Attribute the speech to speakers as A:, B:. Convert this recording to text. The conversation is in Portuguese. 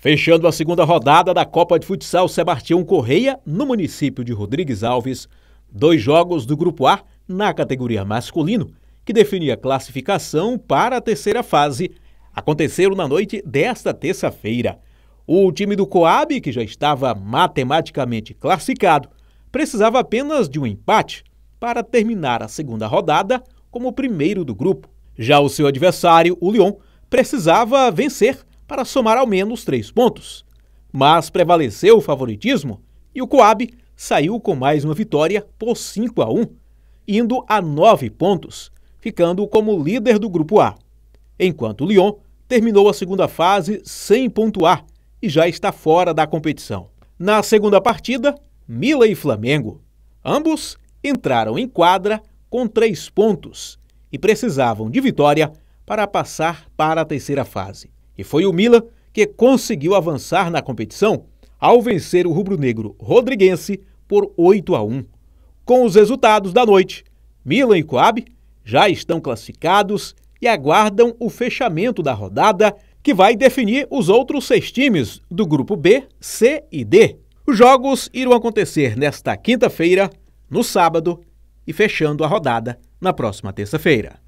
A: Fechando a segunda rodada da Copa de Futsal Sebastião Correia, no município de Rodrigues Alves, dois jogos do Grupo A na categoria masculino, que definia a classificação para a terceira fase, aconteceram na noite desta terça-feira. O time do Coab, que já estava matematicamente classificado, precisava apenas de um empate para terminar a segunda rodada como primeiro do grupo. Já o seu adversário, o Lyon, precisava vencer para somar ao menos três pontos. Mas prevaleceu o favoritismo e o Coab saiu com mais uma vitória por 5 a 1, indo a nove pontos, ficando como líder do Grupo A. Enquanto o Lyon terminou a segunda fase sem pontuar e já está fora da competição. Na segunda partida, Mila e Flamengo. Ambos entraram em quadra com três pontos e precisavam de vitória para passar para a terceira fase. E foi o Mila que conseguiu avançar na competição ao vencer o rubro-negro rodriguense por 8 a 1. Com os resultados da noite, Milan e Coab já estão classificados e aguardam o fechamento da rodada que vai definir os outros seis times do grupo B, C e D. Os jogos irão acontecer nesta quinta-feira, no sábado e fechando a rodada na próxima terça-feira.